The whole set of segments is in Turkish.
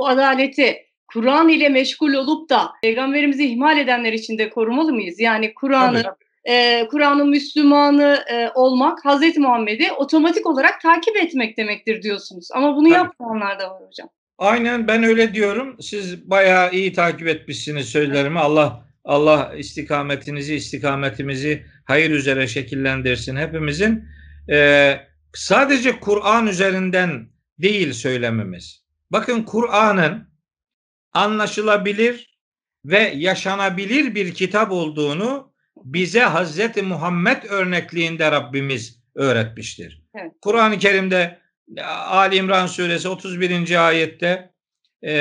bu adaleti Kur'an ile meşgul olup da peygamberimizi ihmal edenler için de korumalı mıyız? Yani Kur'an'ı e, Kur'an'ın Müslümanı e, olmak Hazreti Muhammed'i otomatik olarak takip etmek demektir diyorsunuz. Ama bunu Tabii. yapmayanlar da var hocam. Aynen ben öyle diyorum. Siz bayağı iyi takip etmişsiniz sözlerimi. Evet. Allah Allah istikametinizi, istikametimizi hayır üzere şekillendirsin hepimizin. Ee, sadece Kur'an üzerinden değil söylememiz. Bakın Kur'an'ın anlaşılabilir ve yaşanabilir bir kitap olduğunu bize Hazreti Muhammed örnekliğinde Rabbimiz öğretmiştir. Evet. Kur'an-ı Kerim'de e, Ali İmran suresi 31. ayette e,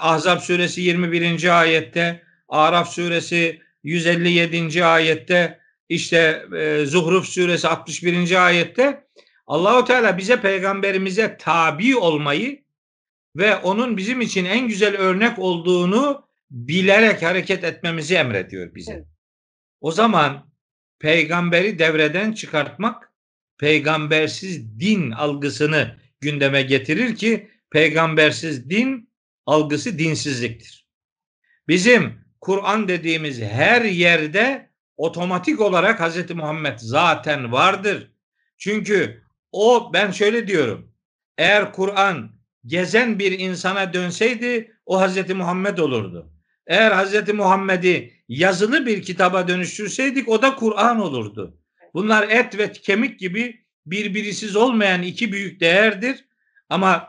Ahzab suresi 21. ayette Araf suresi 157. ayette işte e, Zuhruf suresi 61. ayette Allahu Teala bize peygamberimize tabi olmayı ve onun bizim için en güzel örnek olduğunu bilerek hareket etmemizi emrediyor bize. O zaman peygamberi devreden çıkartmak peygambersiz din algısını gündeme getirir ki peygambersiz din algısı dinsizliktir. Bizim Kur'an dediğimiz her yerde otomatik olarak Hz. Muhammed zaten vardır. Çünkü o ben şöyle diyorum. Eğer Kur'an gezen bir insana dönseydi o Hazreti Muhammed olurdu. Eğer Hazreti Muhammed'i yazılı bir kitaba dönüştürseydik o da Kur'an olurdu. Bunlar et ve kemik gibi birbirisiz olmayan iki büyük değerdir. Ama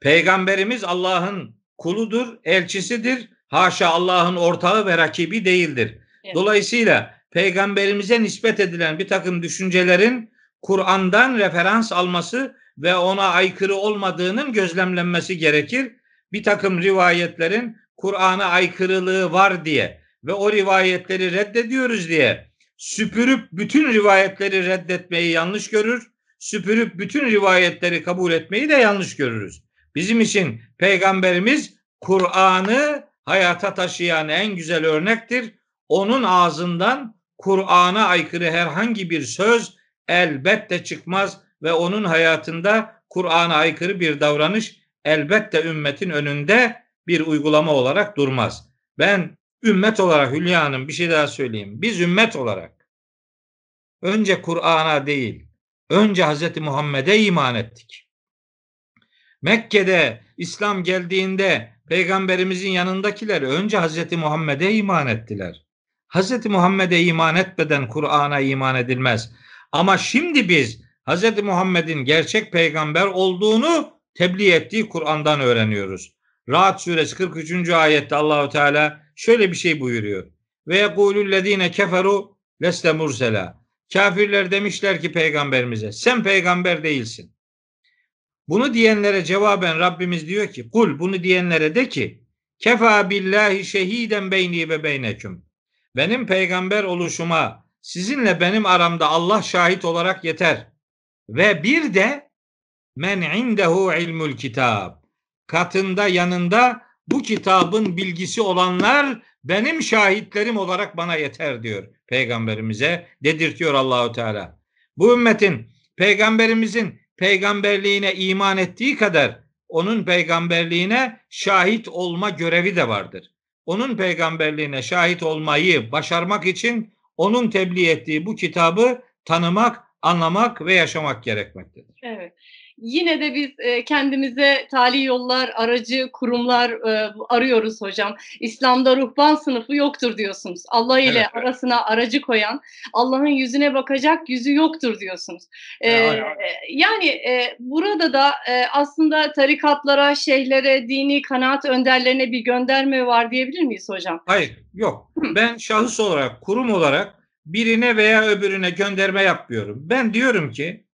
peygamberimiz Allah'ın kuludur, elçisidir. Haşa Allah'ın ortağı ve rakibi değildir. Dolayısıyla peygamberimize nispet edilen bir takım düşüncelerin Kur'an'dan referans alması ve ona aykırı olmadığının gözlemlenmesi gerekir. Bir takım rivayetlerin Kur'an'a aykırılığı var diye ve o rivayetleri reddediyoruz diye süpürüp bütün rivayetleri reddetmeyi yanlış görür, süpürüp bütün rivayetleri kabul etmeyi de yanlış görürüz. Bizim için peygamberimiz Kur'an'ı hayata taşıyan en güzel örnektir. Onun ağzından Kur'an'a aykırı herhangi bir söz elbette çıkmaz ve onun hayatında Kur'an'a aykırı bir davranış elbette ümmetin önünde bir uygulama olarak durmaz. Ben ümmet olarak Hülya Hanım bir şey daha söyleyeyim. Biz ümmet olarak önce Kur'an'a değil, önce Hz. Muhammed'e iman ettik. Mekke'de İslam geldiğinde peygamberimizin yanındakiler önce Hz. Muhammed'e iman ettiler. Hz. Muhammed'e iman etmeden Kur'an'a iman edilmez. Ama şimdi biz Hz. Muhammed'in gerçek peygamber olduğunu tebliğ ettiği Kur'an'dan öğreniyoruz. Rahat suresi 43. ayette Allahu Teala şöyle bir şey buyuruyor. Ve yekulüllezine keferu leste mursela. Kafirler demişler ki peygamberimize sen peygamber değilsin. Bunu diyenlere cevaben Rabbimiz diyor ki kul bunu diyenlere de ki kefa billahi şehiden beyni ve beyneküm. Benim peygamber oluşuma sizinle benim aramda Allah şahit olarak yeter. Ve bir de men indehu ilmül kitab. Katında yanında bu kitabın bilgisi olanlar benim şahitlerim olarak bana yeter diyor peygamberimize dedirtiyor Allahu Teala. Bu ümmetin peygamberimizin peygamberliğine iman ettiği kadar onun peygamberliğine şahit olma görevi de vardır. Onun peygamberliğine şahit olmayı başarmak için onun tebliğ ettiği bu kitabı tanımak anlamak ve yaşamak gerekmektedir. Evet. Yine de biz e, kendimize tali yollar, aracı, kurumlar e, arıyoruz hocam. İslam'da ruhban sınıfı yoktur diyorsunuz. Allah ile evet, arasına aracı koyan, Allah'ın yüzüne bakacak yüzü yoktur diyorsunuz. evet. yani e, burada da aslında tarikatlara, şeyhlere, dini kanaat önderlerine bir gönderme var diyebilir miyiz hocam? Hayır, yok. Ben şahıs olarak, kurum olarak birine veya öbürüne gönderme yapmıyorum. Ben diyorum ki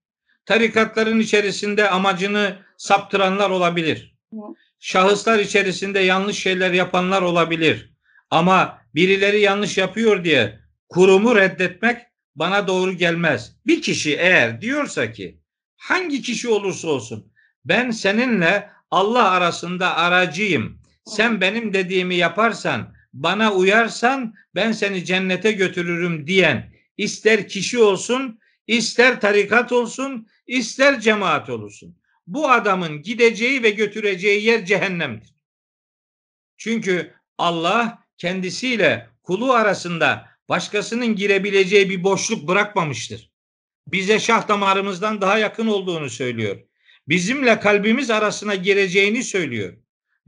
tarikatların içerisinde amacını saptıranlar olabilir. Şahıslar içerisinde yanlış şeyler yapanlar olabilir. Ama birileri yanlış yapıyor diye kurumu reddetmek bana doğru gelmez. Bir kişi eğer diyorsa ki hangi kişi olursa olsun ben seninle Allah arasında aracıyım. Sen benim dediğimi yaparsan bana uyarsan ben seni cennete götürürüm diyen ister kişi olsun, ister tarikat olsun, ister cemaat olsun, Bu adamın gideceği ve götüreceği yer cehennemdir. Çünkü Allah kendisiyle kulu arasında başkasının girebileceği bir boşluk bırakmamıştır. Bize şah damarımızdan daha yakın olduğunu söylüyor. Bizimle kalbimiz arasına gireceğini söylüyor.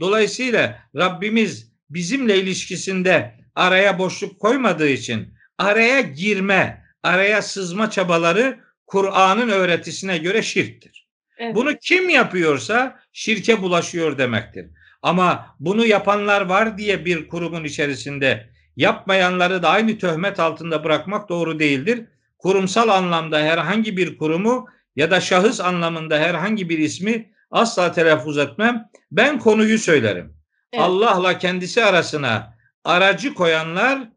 Dolayısıyla Rabbimiz bizimle ilişkisinde araya boşluk koymadığı için araya girme, araya sızma çabaları Kur'an'ın öğretisine göre şirktir. Evet. Bunu kim yapıyorsa şirke bulaşıyor demektir. Ama bunu yapanlar var diye bir kurumun içerisinde yapmayanları da aynı töhmet altında bırakmak doğru değildir. Kurumsal anlamda herhangi bir kurumu ya da şahıs anlamında herhangi bir ismi asla telaffuz etmem. Ben konuyu söylerim. Evet. Allah'la kendisi arasına aracı koyanlar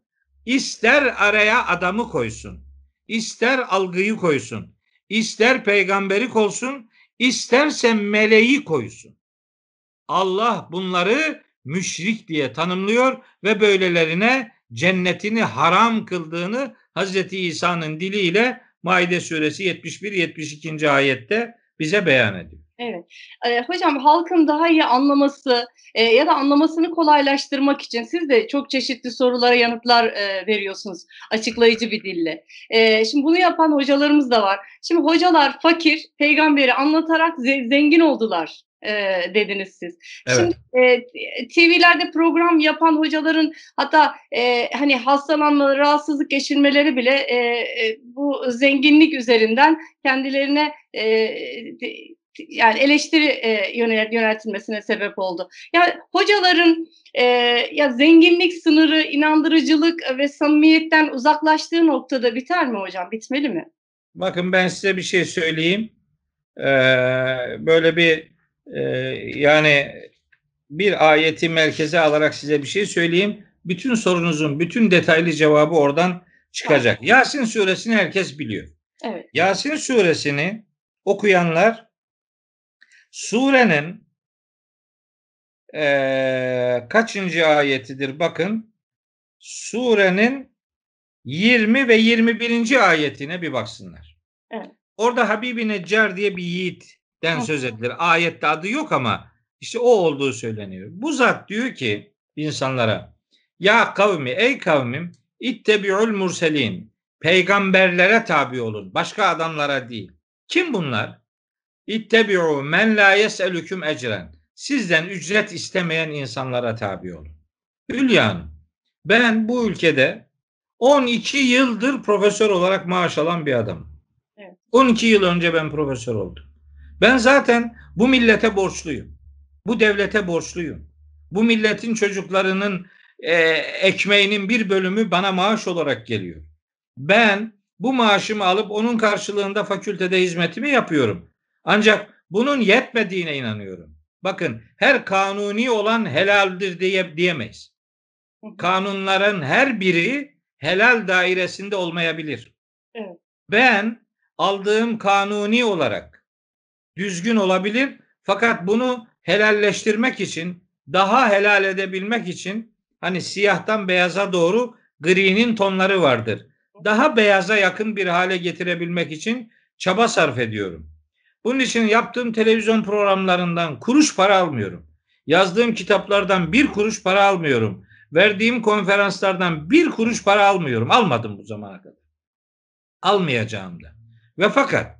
ister araya adamı koysun, ister algıyı koysun, ister peygamberi olsun, isterse meleği koysun. Allah bunları müşrik diye tanımlıyor ve böylelerine cennetini haram kıldığını Hazreti İsa'nın diliyle Maide suresi 71-72. ayette bize beyan ediyor. Evet. E, hocam halkın daha iyi anlaması e, ya da anlamasını kolaylaştırmak için siz de çok çeşitli sorulara yanıtlar e, veriyorsunuz açıklayıcı bir dille. E, şimdi bunu yapan hocalarımız da var. Şimdi hocalar fakir, peygamberi anlatarak ze- zengin oldular e, dediniz siz. Evet. Şimdi e, TV'lerde program yapan hocaların hatta e, hani hastalanmaları, rahatsızlık geçirmeleri bile e, bu zenginlik üzerinden kendilerine e, de, yani eleştiri e, yöneltilmesine sebep oldu. Yani hocaların e, ya zenginlik sınırı, inandırıcılık ve samimiyetten uzaklaştığı noktada biter mi hocam? Bitmeli mi? Bakın ben size bir şey söyleyeyim. Ee, böyle bir e, yani bir ayeti merkeze alarak size bir şey söyleyeyim. Bütün sorunuzun bütün detaylı cevabı oradan çıkacak. Yasin suresini herkes biliyor. Evet. Yasin suresini okuyanlar Surenin e, kaçıncı ayetidir? Bakın surenin 20 ve 21. ayetine bir baksınlar. Evet. Orada Habibi Neccar diye bir yiğitten evet. söz edilir. Ayette adı yok ama işte o olduğu söyleniyor. Bu zat diyor ki insanlara ya kavmi ey kavmim ittebi'ul murselin peygamberlere tabi olun başka adamlara değil. Kim bunlar? İttebi'u men la yes'elüküm ecren. Sizden ücret istemeyen insanlara tabi olun. Hülya ben bu ülkede 12 yıldır profesör olarak maaş alan bir adam. Evet. 12 yıl önce ben profesör oldum. Ben zaten bu millete borçluyum. Bu devlete borçluyum. Bu milletin çocuklarının e, ekmeğinin bir bölümü bana maaş olarak geliyor. Ben bu maaşımı alıp onun karşılığında fakültede hizmetimi yapıyorum. Ancak bunun yetmediğine inanıyorum. Bakın her kanuni olan helaldir diye diyemeyiz. Kanunların her biri helal dairesinde olmayabilir. Evet. Ben aldığım kanuni olarak düzgün olabilir fakat bunu helalleştirmek için daha helal edebilmek için hani siyahtan beyaza doğru gri'nin tonları vardır. Daha beyaza yakın bir hale getirebilmek için çaba sarf ediyorum. Bunun için yaptığım televizyon programlarından kuruş para almıyorum. Yazdığım kitaplardan bir kuruş para almıyorum. Verdiğim konferanslardan bir kuruş para almıyorum. Almadım bu zamana kadar. Almayacağım da. Ve fakat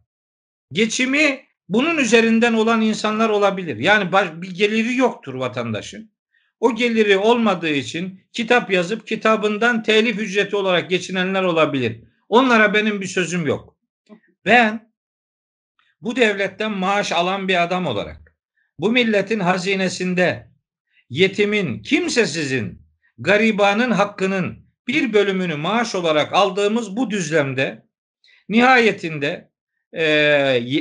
geçimi bunun üzerinden olan insanlar olabilir. Yani bir geliri yoktur vatandaşın. O geliri olmadığı için kitap yazıp kitabından telif ücreti olarak geçinenler olabilir. Onlara benim bir sözüm yok. Ben bu devletten maaş alan bir adam olarak bu milletin hazinesinde yetimin, kimsesizin, garibanın hakkının bir bölümünü maaş olarak aldığımız bu düzlemde nihayetinde e,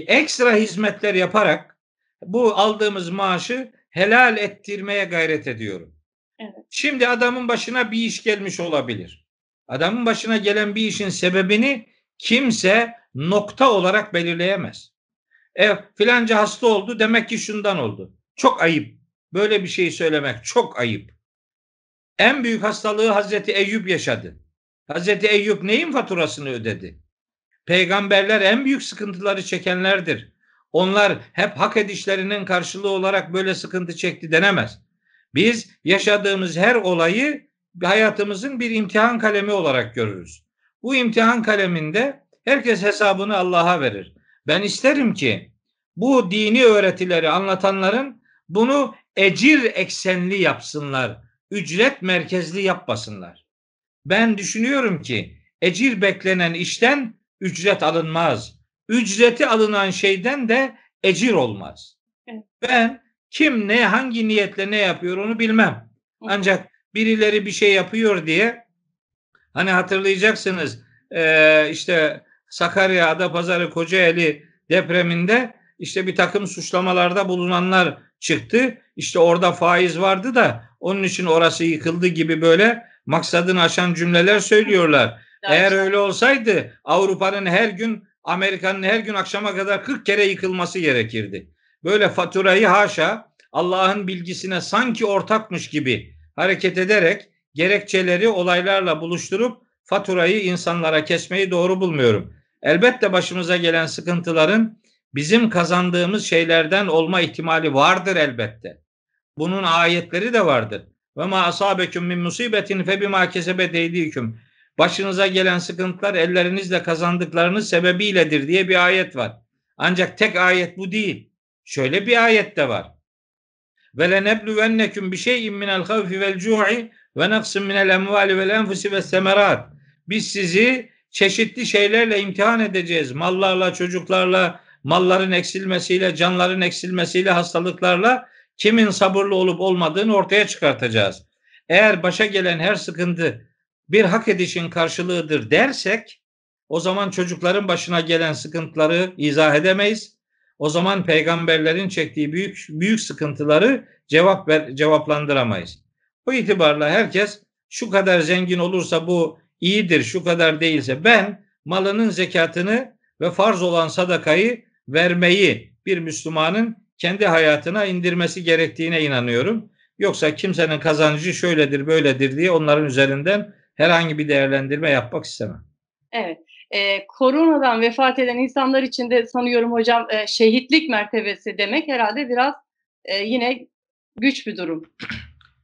ekstra hizmetler yaparak bu aldığımız maaşı helal ettirmeye gayret ediyorum. Evet. Şimdi adamın başına bir iş gelmiş olabilir. Adamın başına gelen bir işin sebebini kimse nokta olarak belirleyemez. E filanca hasta oldu demek ki şundan oldu. Çok ayıp. Böyle bir şey söylemek çok ayıp. En büyük hastalığı Hazreti Eyüp yaşadı. Hazreti Eyüp neyin faturasını ödedi? Peygamberler en büyük sıkıntıları çekenlerdir. Onlar hep hak edişlerinin karşılığı olarak böyle sıkıntı çekti denemez. Biz yaşadığımız her olayı hayatımızın bir imtihan kalemi olarak görürüz. Bu imtihan kaleminde herkes hesabını Allah'a verir. Ben isterim ki bu dini öğretileri anlatanların bunu ecir eksenli yapsınlar. Ücret merkezli yapmasınlar. Ben düşünüyorum ki ecir beklenen işten ücret alınmaz. Ücreti alınan şeyden de ecir olmaz. Ben kim ne hangi niyetle ne yapıyor onu bilmem. Ancak birileri bir şey yapıyor diye hani hatırlayacaksınız işte Sakarya, Adapazarı, Kocaeli depreminde işte bir takım suçlamalarda bulunanlar çıktı. İşte orada faiz vardı da onun için orası yıkıldı gibi böyle maksadını aşan cümleler söylüyorlar. Eğer öyle olsaydı Avrupa'nın her gün Amerika'nın her gün akşama kadar 40 kere yıkılması gerekirdi. Böyle faturayı haşa Allah'ın bilgisine sanki ortakmış gibi hareket ederek gerekçeleri olaylarla buluşturup faturayı insanlara kesmeyi doğru bulmuyorum. Elbette başımıza gelen sıkıntıların bizim kazandığımız şeylerden olma ihtimali vardır elbette. Bunun ayetleri de vardır. Ve ma asabeküm min musibetin fe bima kesebe Başınıza gelen sıkıntılar ellerinizle kazandıklarınız sebebiyledir diye bir ayet var. Ancak tek ayet bu değil. Şöyle bir ayet de var. Ve lenebluvenneküm bi şeyin minel havfi vel cu'i ve nefsin minel emvali vel enfusi ve semerat. Biz sizi çeşitli şeylerle imtihan edeceğiz. Mallarla, çocuklarla, malların eksilmesiyle, canların eksilmesiyle, hastalıklarla kimin sabırlı olup olmadığını ortaya çıkartacağız. Eğer başa gelen her sıkıntı bir hak edişin karşılığıdır dersek o zaman çocukların başına gelen sıkıntıları izah edemeyiz. O zaman peygamberlerin çektiği büyük büyük sıkıntıları cevap ver, cevaplandıramayız. Bu itibarla herkes şu kadar zengin olursa bu iyidir şu kadar değilse ben malının zekatını ve farz olan sadakayı vermeyi bir Müslümanın kendi hayatına indirmesi gerektiğine inanıyorum. Yoksa kimsenin kazancı şöyledir böyledir diye onların üzerinden herhangi bir değerlendirme yapmak istemem. Evet. E, koronadan vefat eden insanlar için de sanıyorum hocam e, şehitlik mertebesi demek herhalde biraz e, yine güç bir durum.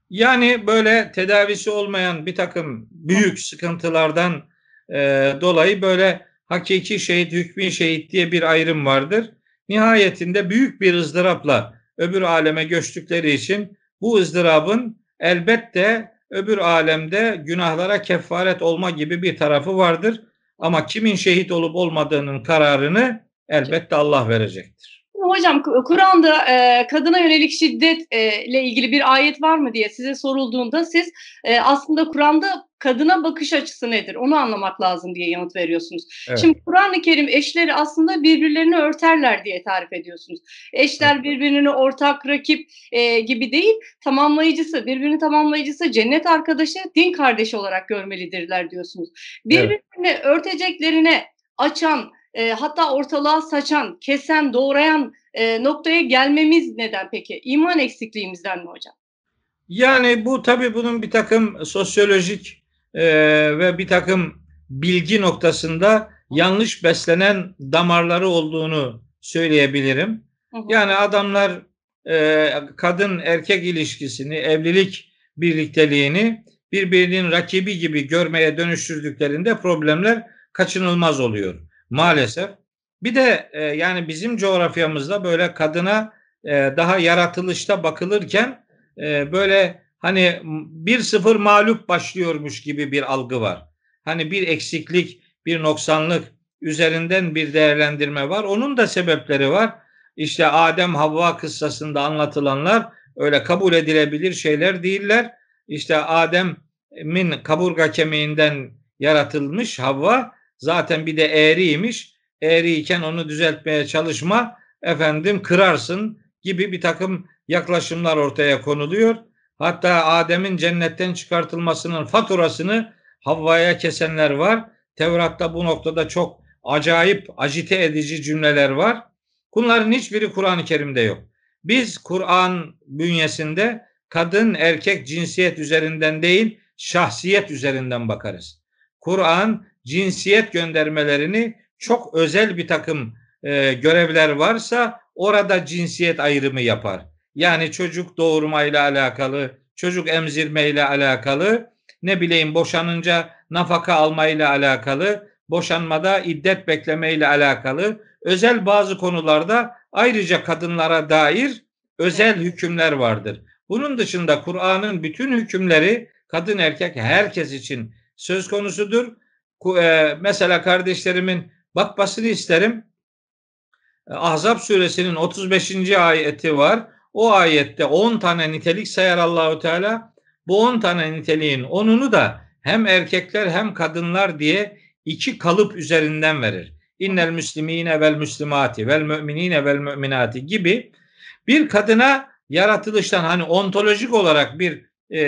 Yani böyle tedavisi olmayan bir takım büyük sıkıntılardan e, dolayı böyle hakiki şehit, hükmü şehit diye bir ayrım vardır. Nihayetinde büyük bir ızdırapla öbür aleme göçtükleri için bu ızdırabın elbette öbür alemde günahlara kefaret olma gibi bir tarafı vardır. Ama kimin şehit olup olmadığının kararını elbette Allah verecektir hocam Kur'an'da e, kadına yönelik şiddetle ilgili bir ayet var mı diye size sorulduğunda siz e, aslında Kur'an'da kadına bakış açısı nedir? Onu anlamak lazım diye yanıt veriyorsunuz. Evet. Şimdi Kur'an-ı Kerim eşleri aslında birbirlerini örterler diye tarif ediyorsunuz. Eşler birbirini ortak, rakip e, gibi değil, tamamlayıcısı, birbirini tamamlayıcısı, cennet arkadaşı, din kardeşi olarak görmelidirler diyorsunuz. Birbirini evet. örteceklerine açan, e, hatta ortalığa saçan, kesen, doğrayan e, noktaya gelmemiz neden peki? İman eksikliğimizden mi hocam? Yani bu tabii bunun bir takım sosyolojik e, ve bir takım bilgi noktasında yanlış beslenen damarları olduğunu söyleyebilirim. Yani adamlar e, kadın erkek ilişkisini, evlilik birlikteliğini birbirinin rakibi gibi görmeye dönüştürdüklerinde problemler kaçınılmaz oluyor maalesef. Bir de e, yani bizim coğrafyamızda böyle kadına e, daha yaratılışta bakılırken e, böyle hani bir sıfır mağlup başlıyormuş gibi bir algı var. Hani bir eksiklik, bir noksanlık üzerinden bir değerlendirme var. Onun da sebepleri var. İşte Adem Havva kıssasında anlatılanlar öyle kabul edilebilir şeyler değiller. İşte Adem'in kaburga kemiğinden yaratılmış Havva Zaten bir de eğriymiş. Eğriyken onu düzeltmeye çalışma. Efendim kırarsın gibi bir takım yaklaşımlar ortaya konuluyor. Hatta Adem'in cennetten çıkartılmasının faturasını Havva'ya kesenler var. Tevrat'ta bu noktada çok acayip acite edici cümleler var. Bunların hiçbiri Kur'an-ı Kerim'de yok. Biz Kur'an bünyesinde kadın erkek cinsiyet üzerinden değil şahsiyet üzerinden bakarız. Kur'an cinsiyet göndermelerini çok özel bir takım e, görevler varsa orada cinsiyet ayrımı yapar. Yani çocuk doğurma ile alakalı, çocuk emzirme ile alakalı, ne bileyim boşanınca nafaka alma ile alakalı, boşanmada iddet ile alakalı özel bazı konularda ayrıca kadınlara dair özel hükümler vardır. Bunun dışında Kur'an'ın bütün hükümleri kadın erkek herkes için söz konusudur e, mesela kardeşlerimin bakmasını isterim. E, Ahzab suresinin 35. ayeti var. O ayette 10 tane nitelik sayar Allahu Teala. Bu 10 tane niteliğin onunu da hem erkekler hem kadınlar diye iki kalıp üzerinden verir. İnnel müslimine vel müslimati vel müminine vel müminati gibi bir kadına yaratılıştan hani ontolojik olarak bir e,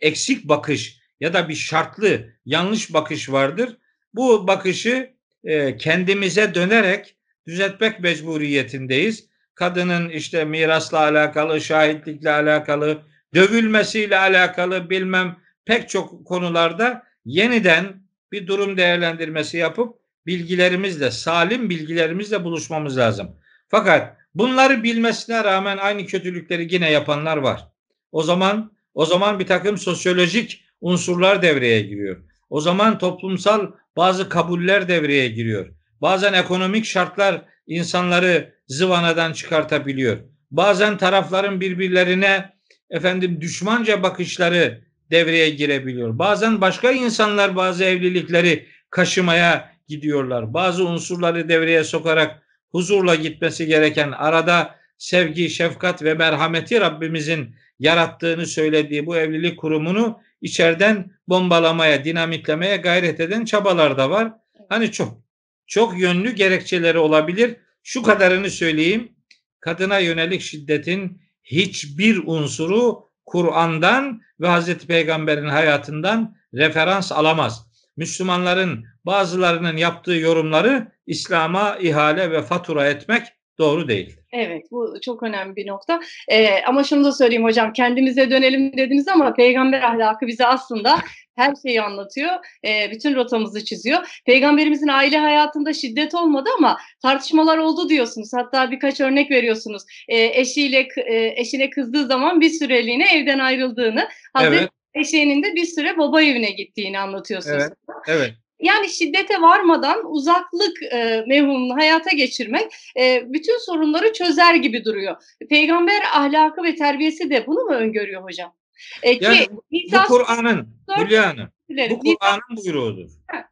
eksik bakış, ya da bir şartlı yanlış bakış vardır. Bu bakışı e, kendimize dönerek düzeltmek mecburiyetindeyiz. Kadının işte mirasla alakalı, şahitlikle alakalı, dövülmesiyle alakalı bilmem pek çok konularda yeniden bir durum değerlendirmesi yapıp bilgilerimizle, salim bilgilerimizle buluşmamız lazım. Fakat bunları bilmesine rağmen aynı kötülükleri yine yapanlar var. O zaman o zaman bir takım sosyolojik unsurlar devreye giriyor. O zaman toplumsal bazı kabuller devreye giriyor. Bazen ekonomik şartlar insanları zıvanadan çıkartabiliyor. Bazen tarafların birbirlerine efendim düşmanca bakışları devreye girebiliyor. Bazen başka insanlar bazı evlilikleri kaşımaya gidiyorlar. Bazı unsurları devreye sokarak huzurla gitmesi gereken arada sevgi, şefkat ve merhameti Rabbimizin yarattığını söylediği bu evlilik kurumunu içeriden bombalamaya, dinamitlemeye gayret eden çabalar da var. Hani çok çok yönlü gerekçeleri olabilir. Şu kadarını söyleyeyim. Kadına yönelik şiddetin hiçbir unsuru Kur'an'dan ve Hazreti Peygamber'in hayatından referans alamaz. Müslümanların bazılarının yaptığı yorumları İslam'a ihale ve fatura etmek doğru değil. Evet bu çok önemli bir nokta. Ee, ama şunu da söyleyeyim hocam kendimize dönelim dediniz ama peygamber ahlakı bize aslında her şeyi anlatıyor. E, bütün rotamızı çiziyor. Peygamberimizin aile hayatında şiddet olmadı ama tartışmalar oldu diyorsunuz. Hatta birkaç örnek veriyorsunuz. E, eşiyle e, eşine kızdığı zaman bir süreliğine evden ayrıldığını, Hazreti evet. eşeğinin de bir süre baba evine gittiğini anlatıyorsunuz. Evet. evet. Yani şiddete varmadan uzaklık e, mevhumunu hayata geçirmek e, bütün sorunları çözer gibi duruyor. Peygamber ahlakı ve terbiyesi de bunu mu öngörüyor hocam? E, yani ki, bu Kur'an'ın, Hülya Hanım, bu Kur'an'ın buyruğudur. Ha.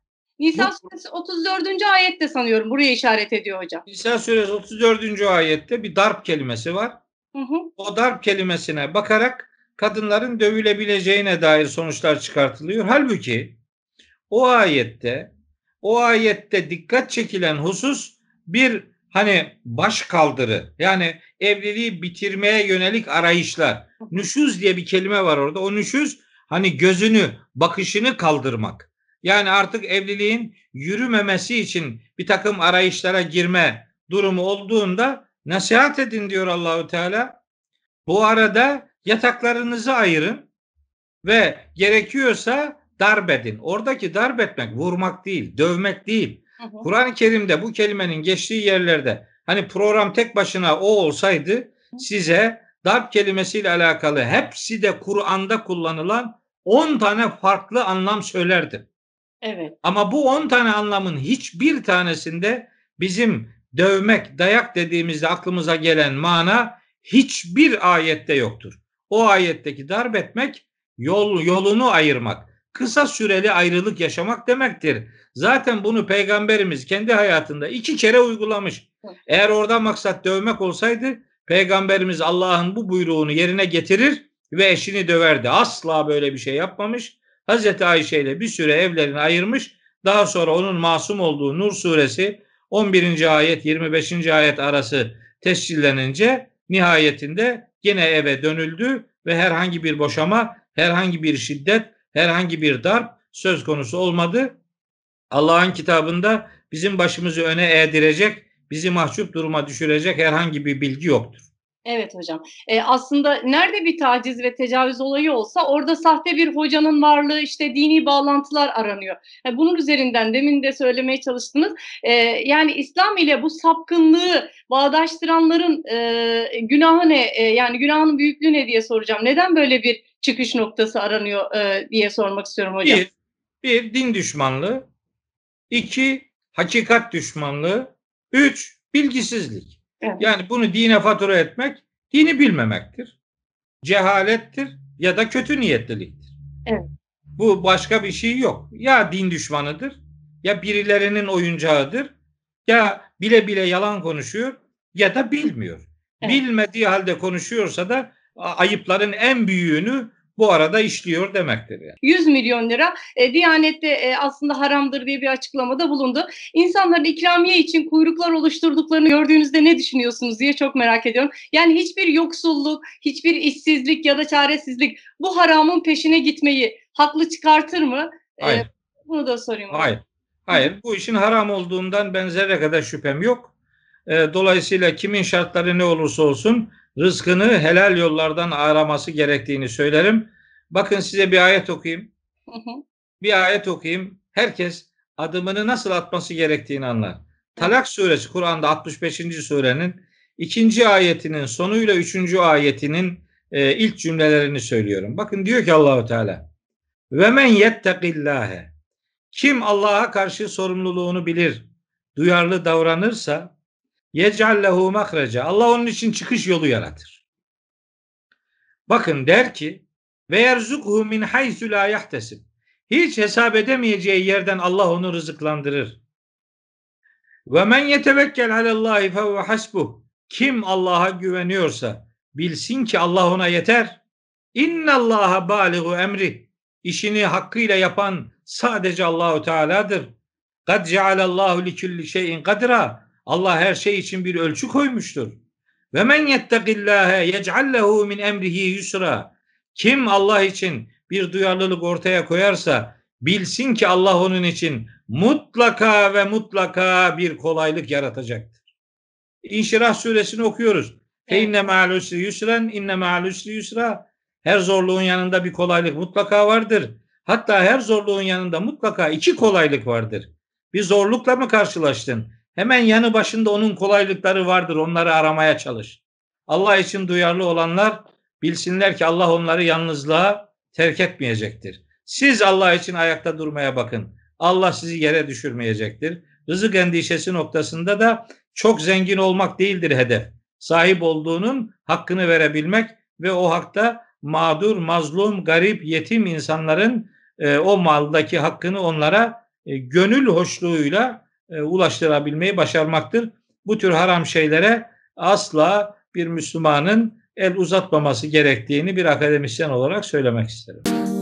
suresi 34. ayette sanıyorum buraya işaret ediyor hocam. Nisa suresi 34. ayette bir darp kelimesi var. Hı hı. O darp kelimesine bakarak kadınların dövülebileceğine dair sonuçlar çıkartılıyor. Halbuki o ayette o ayette dikkat çekilen husus bir hani baş kaldırı yani evliliği bitirmeye yönelik arayışlar. Nüşüz diye bir kelime var orada. O nüşüz hani gözünü, bakışını kaldırmak. Yani artık evliliğin yürümemesi için bir takım arayışlara girme durumu olduğunda nasihat edin diyor Allahu Teala. Bu arada yataklarınızı ayırın ve gerekiyorsa darbedin. Oradaki darbetmek vurmak değil, dövmek değil. Kur'an-ı Kerim'de bu kelimenin geçtiği yerlerde hani program tek başına o olsaydı size darp kelimesiyle alakalı hepsi de Kur'an'da kullanılan 10 tane farklı anlam söylerdim. Evet. Ama bu 10 tane anlamın hiçbir tanesinde bizim dövmek, dayak dediğimizde aklımıza gelen mana hiçbir ayette yoktur. O ayetteki darp etmek yol yolunu ayırmak kısa süreli ayrılık yaşamak demektir. Zaten bunu peygamberimiz kendi hayatında iki kere uygulamış. Eğer orada maksat dövmek olsaydı peygamberimiz Allah'ın bu buyruğunu yerine getirir ve eşini döverdi. Asla böyle bir şey yapmamış. Hazreti Ayşe ile bir süre evlerini ayırmış. Daha sonra onun masum olduğu Nur suresi 11. ayet 25. ayet arası tescillenince nihayetinde yine eve dönüldü ve herhangi bir boşama, herhangi bir şiddet herhangi bir darp söz konusu olmadı. Allah'ın kitabında bizim başımızı öne eğdirecek, bizi mahcup duruma düşürecek herhangi bir bilgi yoktur. Evet hocam. E, aslında nerede bir taciz ve tecavüz olayı olsa orada sahte bir hocanın varlığı işte dini bağlantılar aranıyor. Yani e, bunun üzerinden demin de söylemeye çalıştınız. E, yani İslam ile bu sapkınlığı bağdaştıranların e, günahı ne? E, yani günahın büyüklüğü ne diye soracağım. Neden böyle bir çıkış noktası aranıyor e, diye sormak istiyorum hocam. Bir, bir din düşmanlığı, iki hakikat düşmanlığı, üç bilgisizlik. Evet. Yani bunu dine fatura etmek, dini bilmemektir. Cehalettir ya da kötü niyetliliktir. Evet. Bu başka bir şey yok. Ya din düşmanıdır, ya birilerinin oyuncağıdır, ya bile bile yalan konuşuyor ya da bilmiyor. Evet. Bilmediği halde konuşuyorsa da ayıpların en büyüğünü bu arada işliyor demektir. Yani. 100 milyon lira e, Diyanet'te e, aslında haramdır diye bir açıklamada bulundu. İnsanların ikramiye için kuyruklar oluşturduklarını gördüğünüzde ne düşünüyorsunuz diye çok merak ediyorum. Yani hiçbir yoksulluk, hiçbir işsizlik ya da çaresizlik bu haramın peşine gitmeyi haklı çıkartır mı? E, Hayır. E, bunu da sorayım. Hayır. Hayır. Bu işin haram olduğundan ben zerre kadar şüphem yok. E, dolayısıyla kimin şartları ne olursa olsun rızkını helal yollardan araması gerektiğini söylerim. Bakın size bir ayet okuyayım. Bir ayet okuyayım. Herkes adımını nasıl atması gerektiğini anlar. Talak suresi Kur'an'da 65. surenin ikinci ayetinin sonuyla üçüncü ayetinin e, ilk cümlelerini söylüyorum. Bakın diyor ki Allahu Teala ve men yettekillâhe kim Allah'a karşı sorumluluğunu bilir, duyarlı davranırsa Yec'al lehu Allah onun için çıkış yolu yaratır. Bakın der ki ve yerzukhu min haysu la yahtesib. Hiç hesap edemeyeceği yerden Allah onu rızıklandırır. Ve men yetevekkel alallahi ve hasbu. Kim Allah'a güveniyorsa bilsin ki Allah ona yeter. İnnallaha baligu emri. İşini hakkıyla yapan sadece Allahu Teala'dır. Kad cealallahu li kulli şeyin kadra. Allah her şey için bir ölçü koymuştur. Ve men yettekillâhe yec'allehu min emrihi yusra. Kim Allah için bir duyarlılık ortaya koyarsa bilsin ki Allah onun için mutlaka ve mutlaka bir kolaylık yaratacaktır. İnşirah suresini okuyoruz. Fe inne ma'al usri yusran inne ma'al usri yusra. Her zorluğun yanında bir kolaylık mutlaka vardır. Hatta her zorluğun yanında mutlaka iki kolaylık vardır. Bir zorlukla mı karşılaştın? Hemen yanı başında onun kolaylıkları vardır. Onları aramaya çalış. Allah için duyarlı olanlar bilsinler ki Allah onları yalnızlığa terk etmeyecektir. Siz Allah için ayakta durmaya bakın. Allah sizi yere düşürmeyecektir. Rızık endişesi noktasında da çok zengin olmak değildir hedef. Sahip olduğunun hakkını verebilmek ve o hakta mağdur, mazlum, garip, yetim insanların e, o maldaki hakkını onlara e, gönül hoşluğuyla e, ulaştırabilmeyi başarmaktır. Bu tür haram şeylere asla bir Müslümanın el uzatmaması gerektiğini bir akademisyen olarak söylemek isterim.